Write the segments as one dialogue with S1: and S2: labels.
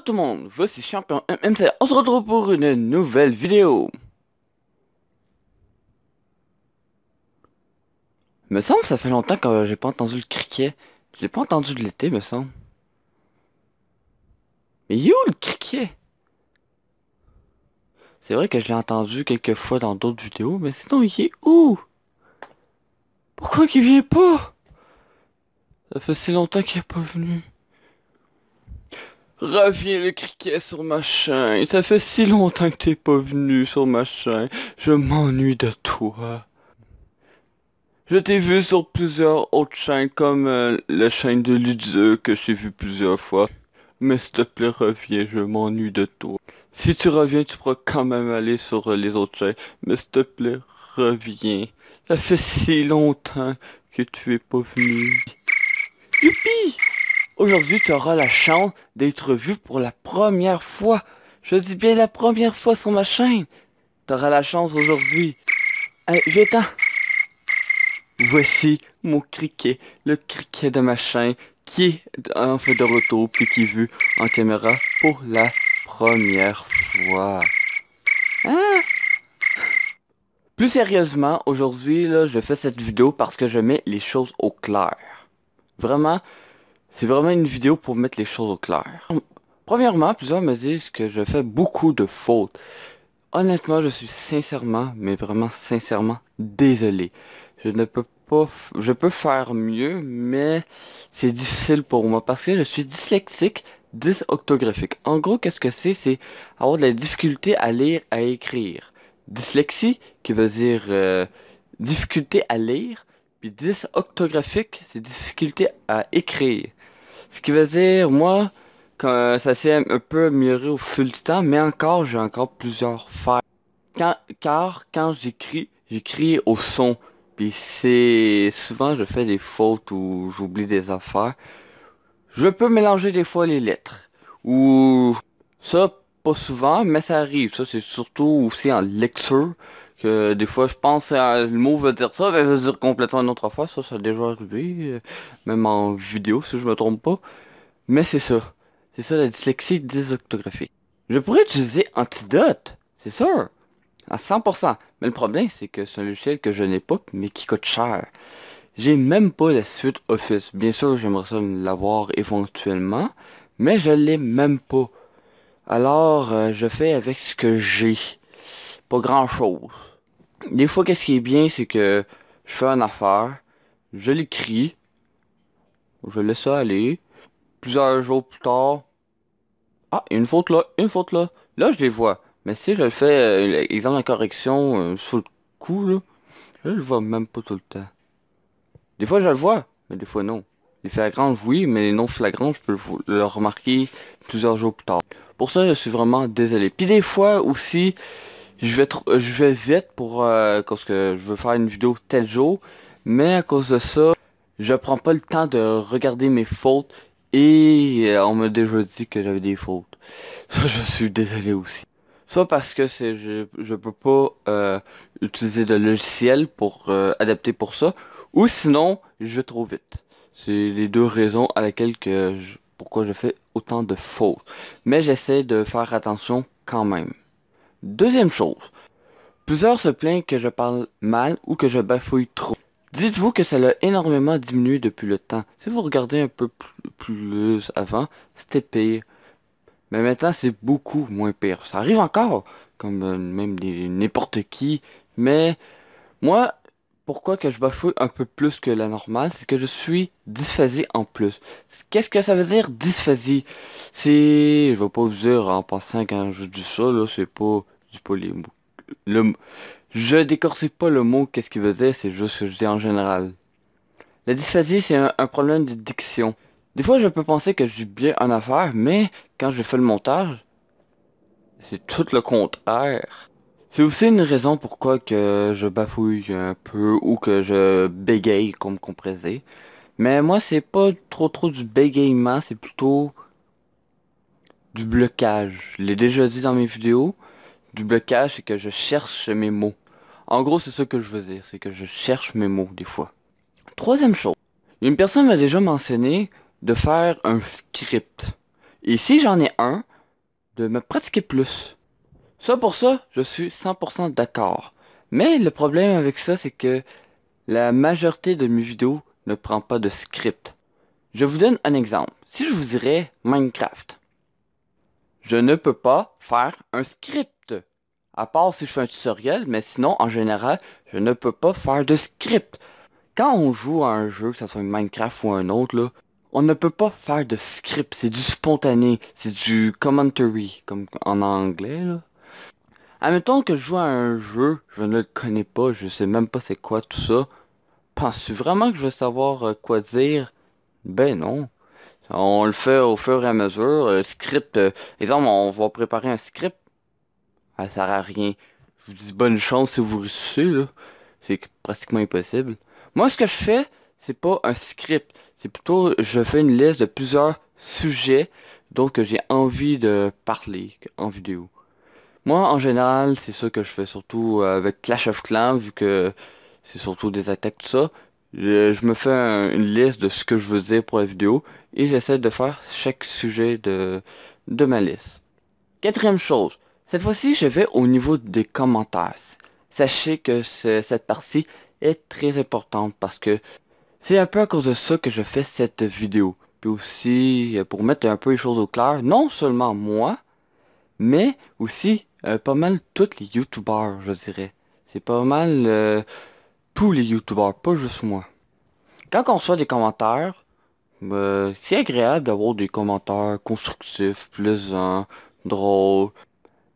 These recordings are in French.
S1: tout le monde, voici Champion MMC, on se retrouve pour une nouvelle vidéo. Me semble ça fait longtemps que j'ai pas entendu le criquet. J'ai pas entendu de l'été, me semble. Mais où le criquet C'est vrai que je l'ai entendu quelques fois dans d'autres vidéos, mais sinon il est où Pourquoi qu'il vient pas Ça fait si longtemps qu'il est pas venu. Reviens le criquet sur ma chaîne. Ça fait si longtemps que t'es pas venu sur ma chaîne. Je m'ennuie de toi. Je t'ai vu sur plusieurs autres chaînes comme euh, la chaîne de Ludze que j'ai vu plusieurs fois. Mais s'il te plaît reviens, je m'ennuie de toi. Si tu reviens, tu pourras quand même aller sur euh, les autres chaînes. Mais s'il te plaît, reviens. Ça fait si longtemps que tu es pas venu. Youpi Aujourd'hui, tu auras la chance d'être vu pour la première fois. Je dis bien la première fois sur ma chaîne. Tu auras la chance aujourd'hui. Allez, j'étends. Voici mon criquet, le criquet de ma chaîne qui est en fait de retour puis qui est vu en caméra pour la première fois. Hein? Plus sérieusement, aujourd'hui, je fais cette vidéo parce que je mets les choses au clair. Vraiment, c'est vraiment une vidéo pour mettre les choses au clair. Premièrement, plusieurs me disent que je fais beaucoup de fautes. Honnêtement, je suis sincèrement, mais vraiment sincèrement désolé. Je ne peux pas, je peux faire mieux, mais c'est difficile pour moi parce que je suis dyslexique, dysoctographique. En gros, qu'est-ce que c'est C'est avoir de la difficulté à lire, à écrire. Dyslexie, qui veut dire euh, difficulté à lire, puis dysoctographique, c'est difficulté à écrire. Ce qui veut dire, moi, que ça s'est un peu amélioré au fil du temps, mais encore, j'ai encore plusieurs failles. car quand j'écris, j'écris au son. Puis c'est souvent je fais des fautes ou j'oublie des affaires. Je peux mélanger des fois les lettres. Ou ça, pas souvent, mais ça arrive. Ça, c'est surtout aussi en lecture des fois je pense à le mot veut dire ça, mais veut dire complètement une autre fois, ça ça déjà arrivé, euh, même en vidéo si je me trompe pas. Mais c'est ça. C'est ça la dyslexie dysorthographique. Je pourrais utiliser Antidote, c'est sûr, à 100%. Mais le problème, c'est que c'est un logiciel que je n'ai pas, mais qui coûte cher. J'ai même pas la suite Office. Bien sûr, j'aimerais ça l'avoir éventuellement, mais je l'ai même pas. Alors, euh, je fais avec ce que j'ai. Pas grand chose. Des fois, qu'est-ce qui est bien, c'est que je fais une affaire, je l'écris, je laisse ça aller. Plusieurs jours plus tard, ah, une faute là, une faute là. Là, je les vois. Mais si je le fais, ils euh, exemple la correction sous euh, sur le coup, là, je le vois même pas tout le temps. Des fois, je le vois, mais des fois, non. Les flagrants oui, mais les non flagrants, je peux le remarquer plusieurs jours plus tard. Pour ça, je suis vraiment désolé. Puis des fois aussi, je vais, euh, je vais vite pour parce euh, que je veux faire une vidéo tel jour, mais à cause de ça, je prends pas le temps de regarder mes fautes et euh, on m'a déjà dit que j'avais des fautes. Ça, je suis désolé aussi. Ça parce que je, je peux pas utiliser de logiciel pour adapter pour ça, ou sinon je vais trop vite. C'est les deux raisons à laquelle pourquoi je fais autant de fautes. Mais j'essaie de faire attention quand même. Deuxième chose, plusieurs se plaignent que je parle mal ou que je bafouille trop. Dites-vous que ça l'a énormément diminué depuis le temps. Si vous regardez un peu plus avant, c'était pire. Mais maintenant, c'est beaucoup moins pire. Ça arrive encore, comme euh, même n'importe qui. Mais moi, pourquoi que je bafouille un peu plus que la normale, c'est que je suis dysphasie en plus. Qu'est-ce que ça veut dire dysphasie C'est... Je vais pas vous dire en pensant quand je dis ça, c'est pas je Le... Je décortique pas le mot, qu'est-ce qu'il faisait c'est juste ce que je dis en général. La dysphasie, c'est un, problème de diction. Des fois, je peux penser que je suis bien en affaire, mais quand je fais le montage, c'est tout le contraire. C'est aussi une raison pourquoi que je bafouille un peu ou que je bégaye comme compressé. Mais moi, c'est pas trop trop du bégayement, c'est plutôt du blocage. Je l'ai déjà dit dans mes vidéos, du blocage, c'est que je cherche mes mots. En gros, c'est ce que je veux dire, c'est que je cherche mes mots des fois. Troisième chose, une personne m'a déjà mentionné de faire un script. Et si j'en ai un, de me pratiquer plus. Ça pour ça, je suis 100% d'accord. Mais le problème avec ça, c'est que la majorité de mes vidéos ne prend pas de script. Je vous donne un exemple. Si je vous dirais Minecraft, je ne peux pas faire un script à part si je fais un tutoriel, mais sinon, en général, je ne peux pas faire de script. Quand on joue à un jeu, que ce soit Minecraft ou un autre, là, on ne peut pas faire de script, c'est du spontané, c'est du commentary, comme en anglais, là. Admettons que je joue à un jeu, je ne le connais pas, je sais même pas c'est quoi tout ça. Penses-tu vraiment que je veux savoir euh, quoi dire Ben non. On le fait au fur et à mesure, euh, script, euh, exemple, on va préparer un script, ah, ça sert à rien. Je vous dis bonne chance si vous réussissez, là. C'est pratiquement impossible. Moi, ce que je fais, c'est pas un script. C'est plutôt, je fais une liste de plusieurs sujets dont j'ai envie de parler en vidéo. Moi, en général, c'est ça que je fais, surtout euh, avec Clash of Clans, vu que c'est surtout des attaques, tout ça. Je me fais une liste de ce que je veux dire pour la vidéo, et j'essaie de faire chaque sujet de ma liste. Quatrième chose, cette fois-ci, je vais au niveau des commentaires. Sachez que cette partie est très importante parce que c'est un peu à cause de ça que je fais cette vidéo. Puis aussi, euh, pour mettre un peu les choses au clair, non seulement moi, mais aussi euh, pas mal tous les youtubeurs, je dirais. C'est pas mal euh, tous les youtubeurs, pas juste moi. Quand on reçoit des commentaires, c'est agréable d'avoir des commentaires constructifs, plaisants, drôles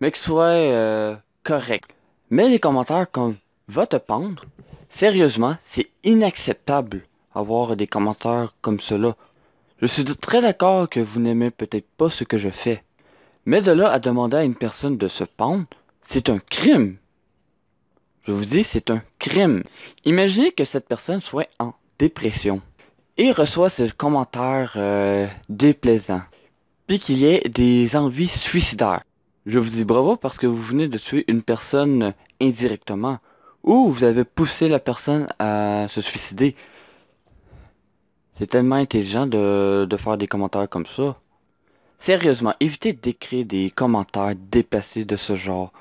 S1: mais qui soit euh, correct. Mais les commentaires comme va te pendre, sérieusement, c'est inacceptable avoir des commentaires comme cela. Je suis très d'accord que vous n'aimez peut-être pas ce que je fais. Mais de là à demander à une personne de se pendre, c'est un crime. Je vous dis, c'est un crime. Imaginez que cette personne soit en dépression et reçoit ce commentaire euh, déplaisant, puis qu'il y ait des envies suicidaires. Je vous dis bravo parce que vous venez de tuer une personne indirectement. Ou vous avez poussé la personne à se suicider. C'est tellement intelligent de, faire des commentaires comme ça. Sérieusement, évitez d'écrire des commentaires dépassés de ce genre.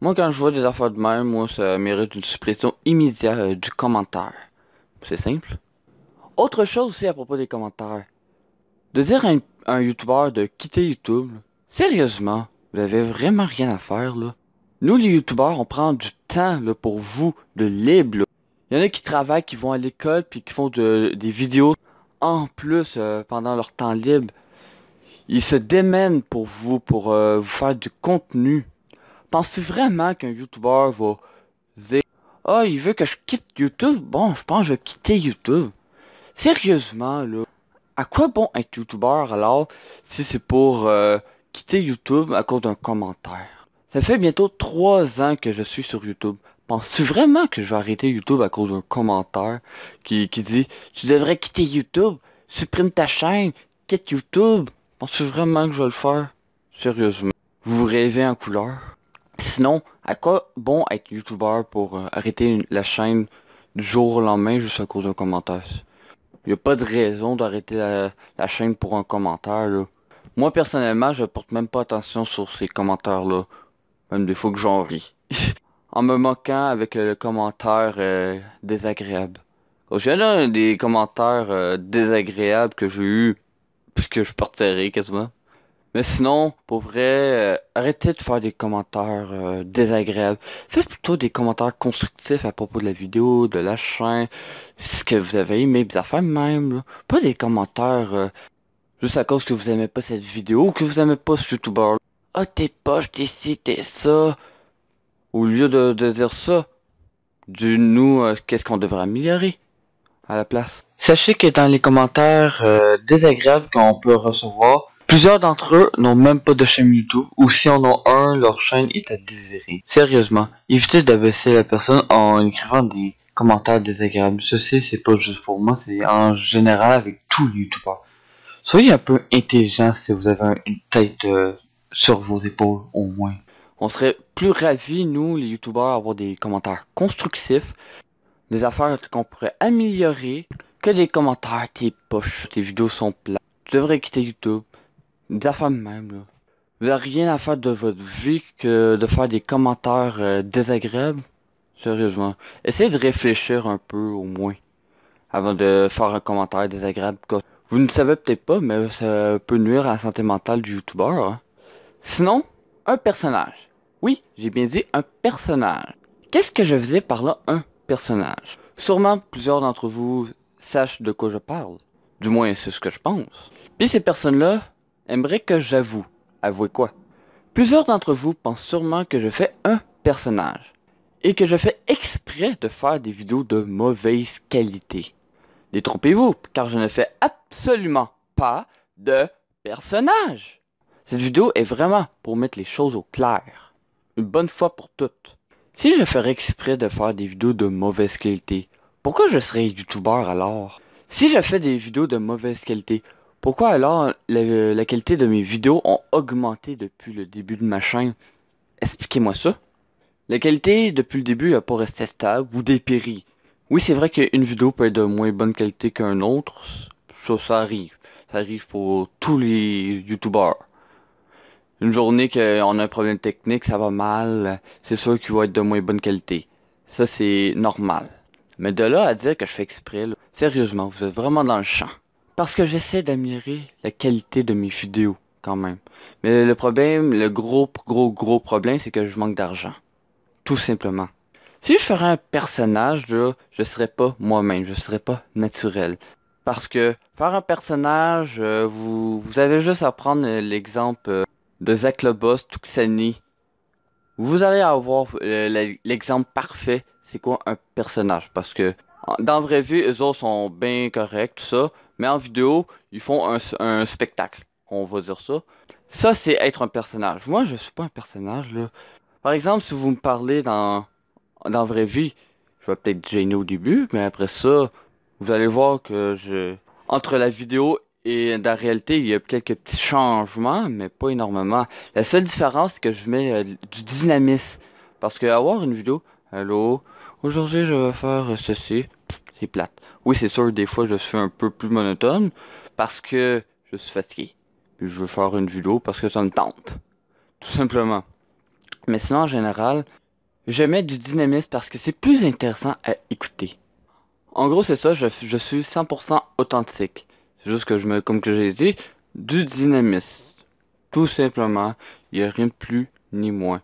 S1: Moi, quand je vois des affaires de même, moi, ça mérite une suppression immédiate euh, du commentaire. C'est simple. Autre chose aussi à propos des commentaires. De dire à un, à un YouTuber de quitter YouTube, sérieusement, vous avez vraiment rien à faire, là. Nous, les youtubeurs, on prend du temps, là, pour vous, de libre, là. Il y en a qui travaillent, qui vont à l'école, puis qui font des vidéos en plus euh, pendant leur temps libre. Ils se démènent pour vous, pour euh, vous faire du contenu. Pensez vraiment qu'un youtubeur va oh, il veut que je quitte YouTube? Bon, je pense que je vais quitter YouTube. » Sérieusement, là, à quoi bon être youtubeur alors si c'est pour... Euh, quitter YouTube à cause d'un commentaire. Ça fait bientôt 3 ans que je suis sur YouTube. Penses-tu vraiment que je vais arrêter YouTube à cause d'un commentaire qui, dit « Tu devrais quitter YouTube, supprime ta chaîne, quitte YouTube » Penses-tu vraiment que je vais le faire Sérieusement. Vous rêvez en couleur Sinon, à quoi bon être YouTuber pour euh, arrêter la chaîne du jour au lendemain juste à cause d'un commentaire Il n'y a pas de raison d'arrêter la, la, chaîne pour un commentaire là. Moi, personnellement, je porte même pas attention sur ces commentaires-là. Même des fois que j'en ris. en me moquant avec le commentaire euh, désagréable. J'ai un des commentaires euh, désagréables que j'ai eu, puisque je porterai quasiment. Mais sinon, pour vrai, euh, arrêtez de faire des commentaires désagréables. Faites plutôt des commentaires constructifs à propos de la vidéo, de la chaîne, ce que vous avez aimé, des affaires même. Pas des commentaires Juste à cause que vous aimez pas cette vidéo ou que vous aimez pas ce youtubeur. Ah t'es pas t'es ci, t'es ça. Au lieu de, dire ça, dis-nous euh, qu'est-ce qu'on devrait améliorer à la place. Sachez que dans les commentaires euh, désagréables qu'on peut recevoir, plusieurs d'entre eux n'ont même pas de chaîne YouTube ou si en a un, leur chaîne est à désirer. Sérieusement, évitez d'abaisser la personne en écrivant des commentaires désagréables. Ceci, c'est pas juste pour moi, c'est en général avec tous les YouTubeurs. Soyez un peu intelligent si vous avez une tête euh, sur vos épaules au moins. On serait plus ravis, nous, les youtubeurs, avoir des commentaires constructifs, des affaires qu'on pourrait améliorer, que des commentaires, qui pochent, tes vidéos sont plates. Tu devrais quitter YouTube. Des affaires même, là. Vous n'avez rien à faire de votre vie que de faire des commentaires euh, désagréables. Sérieusement. Essayez de réfléchir un peu, au moins, avant de faire un commentaire désagréable. Vous ne savez peut-être pas, mais ça peut nuire à la santé mentale du youtubeur. Hein. Sinon, un personnage. Oui, j'ai bien dit un personnage. Qu'est-ce que je faisais par là un personnage Sûrement plusieurs d'entre vous sachent de quoi je parle. Du moins, c'est ce que je pense. Puis ces personnes-là aimeraient que j'avoue. Avouez quoi Plusieurs d'entre vous pensent sûrement que je fais un personnage. Et que je fais exprès de faire des vidéos de mauvaise qualité. Détrompez-vous, car je ne fais absolument pas de personnages. Cette vidéo est vraiment pour mettre les choses au clair. Une bonne fois pour toutes. Si je ferais exprès de faire des vidéos de mauvaise qualité, pourquoi je serais youtubeur alors Si je fais des vidéos de mauvaise qualité, pourquoi alors la, qualité de mes vidéos ont augmenté depuis le début de ma chaîne Expliquez-moi ça. La qualité depuis le début n'a pas resté stable ou dépéri. Oui, c'est vrai qu'une vidéo peut être de moins bonne qualité qu'un autre. Ça, ça arrive. Ça arrive pour tous les youtubeurs. Une journée qu'on a un problème technique, ça va mal, c'est sûr qu'il va être de moins bonne qualité. Ça, c'est normal. Mais de là à dire que je fais exprès, sérieusement, vous êtes vraiment dans le champ. Parce que j'essaie d'améliorer la qualité de mes vidéos, quand même. Mais le problème, le gros, gros, gros problème, c'est que je manque d'argent. Tout simplement. Si je ferais un personnage, je, ne serais pas moi-même, je serais pas naturel. Parce que faire un personnage, euh, vous, avez juste à prendre euh, l'exemple euh, de Zach le Tuxani. Vous allez avoir l'exemple parfait, c'est quoi un personnage. Parce que dans la vraie vie, eux autres sont bien corrects, tout ça. Mais en vidéo, ils font un, spectacle, on va dire ça. Ça, c'est être un personnage. Moi, je suis pas un personnage, Par exemple, si vous me parlez dans dans la vraie vie, je vais peut-être gêner au début, mais après ça, vous allez voir que je... Entre la vidéo et la réalité, il y a quelques petits changements, mais pas énormément. La seule différence, c'est que je mets euh, du dynamisme. Parce que avoir une vidéo, allô, aujourd'hui je vais faire ceci, c'est plate. Oui, c'est sûr, des fois je suis un peu plus monotone, parce que je suis fatigué. Puis je veux faire une vidéo parce que ça me tente. Tout simplement. Mais sinon, en général, je mets du dynamisme parce que c'est plus intéressant à écouter. En gros, c'est ça, je, suis 100% authentique. C'est juste que je me, comme que j'ai dit, du dynamisme. Tout simplement, il n'y a rien de plus ni moins.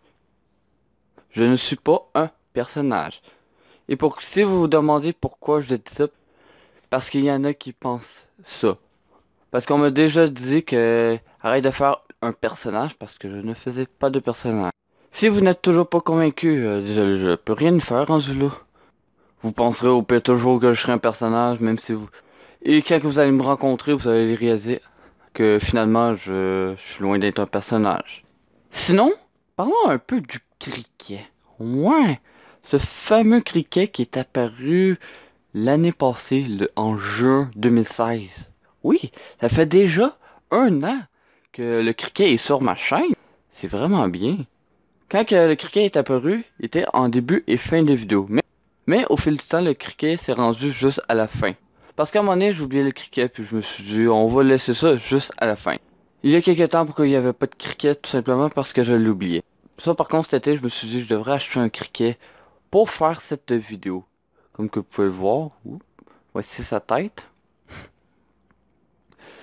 S1: Je ne suis pas un personnage. Et pour si vous vous demandez pourquoi je dis ça, parce qu'il y en a qui pensent ça. Parce qu'on m'a déjà dit que arrête de faire un personnage parce que je ne faisais pas de personnage. Si vous n'êtes toujours pas convaincu, euh, je ne je peux rien faire en Vous penserez au pire toujours que je serai un personnage, même si vous... Et quand vous allez me rencontrer, vous allez réaliser que finalement, je, suis loin d'être un personnage. Sinon, parlons un peu du criquet. Ouais, ce fameux criquet qui est apparu l'année passée, le, en juin 2016. Oui, ça fait déjà un an que le criquet est sur ma chaîne. C'est vraiment bien. Quand le criquet est apparu, il était en début et fin de vidéo, Mais, au fil du temps, le criquet s'est rendu juste à la fin. Parce qu'à un moment donné, j'oubliais le criquet, puis je me suis dit, on va laisser ça juste à la fin. Il y a quelques temps, pourquoi il n'y avait pas de criquet, tout simplement parce que je l'oubliais. Ça, par contre, cet été, je me suis dit, je devrais acheter un criquet pour faire cette vidéo. Comme que vous pouvez le voir, voici sa tête.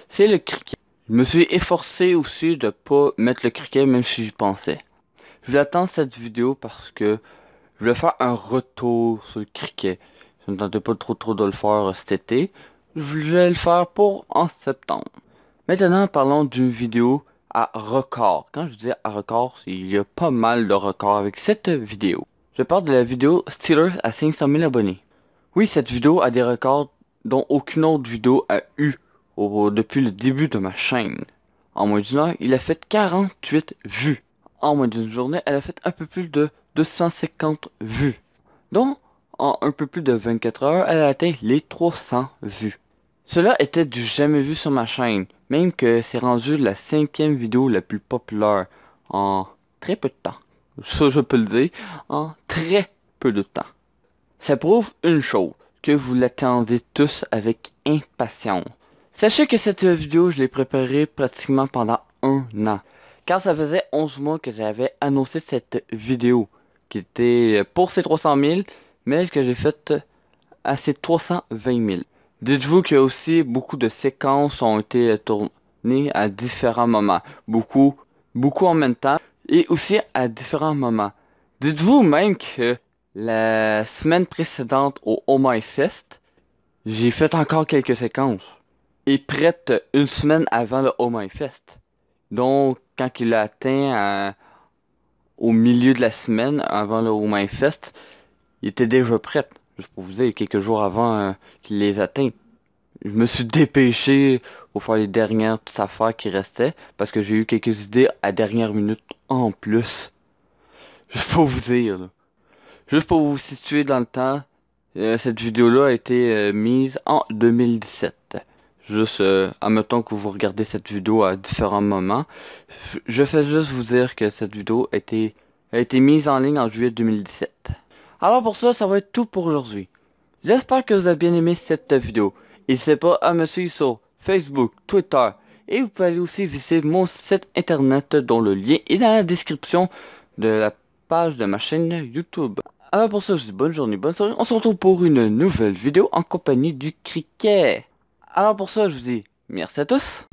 S1: C'est le criquet. Je me suis efforcé aussi de pas mettre le criquet, même si je pensais. Je attendre cette vidéo parce que je vais faire un retour sur le cricket. Je ne tentais pas trop trop de le faire cet été. Je vais le faire pour en septembre. Maintenant, parlons d'une vidéo à record. Quand je dis à record, il y a pas mal de records avec cette vidéo. Je parle de la vidéo Steelers à 500 000 abonnés. Oui, cette vidéo a des records dont aucune autre vidéo a eu depuis le début de ma chaîne. En moins d'une heure, il a fait 48 vues en moins d'une journée, elle a fait un peu plus de 250 vues. Donc, en un peu plus de 24 heures, elle a atteint les 300 vues. Cela était du jamais vu sur ma chaîne, même que c'est rendu la cinquième vidéo la plus populaire en très peu de temps. Ça, je peux le dire, en très peu de temps. Ça prouve une chose, que vous l'attendez tous avec impatience. Sachez que cette vidéo, je l'ai préparée pratiquement pendant un an car ça faisait 11 mois que j'avais annoncé cette vidéo qui était pour ces 300 000 mais que j'ai faite à ces 320 000. Dites-vous que aussi beaucoup de séquences ont été tournées à différents moments, beaucoup, beaucoup en même temps et aussi à différents moments. Dites-vous même que la semaine précédente au Oh My Fest, j'ai fait encore quelques séquences et prête une semaine avant le Oh Fest. Donc quand il a atteint euh, au milieu de la semaine, avant le Woman Fest, il était déjà prêt. Juste pour vous dire, quelques jours avant euh, qu'il les atteigne. Je me suis dépêché pour faire les dernières affaires qui restaient, parce que j'ai eu quelques idées à dernière minute en plus. Juste pour vous dire, Juste pour vous situer dans le temps, euh, cette vidéo-là a été mise en 2017 juste, en euh, admettons que vous regardez cette vidéo à différents moments, je fais juste vous dire que cette vidéo a été, a été mise en ligne en juillet 2017. Alors pour ça, ça va être tout pour aujourd'hui. J'espère que vous avez bien aimé cette vidéo. N'hésitez pas à me suivre sur Facebook, Twitter, et vous pouvez aller aussi visiter mon site internet dont le lien est dans la description de la page de ma chaîne YouTube. Alors pour ça, je vous dis bonne journée, bonne soirée. On se retrouve pour une nouvelle vidéo en compagnie du cricket. Alors pour ça, je vous dis merci à tous.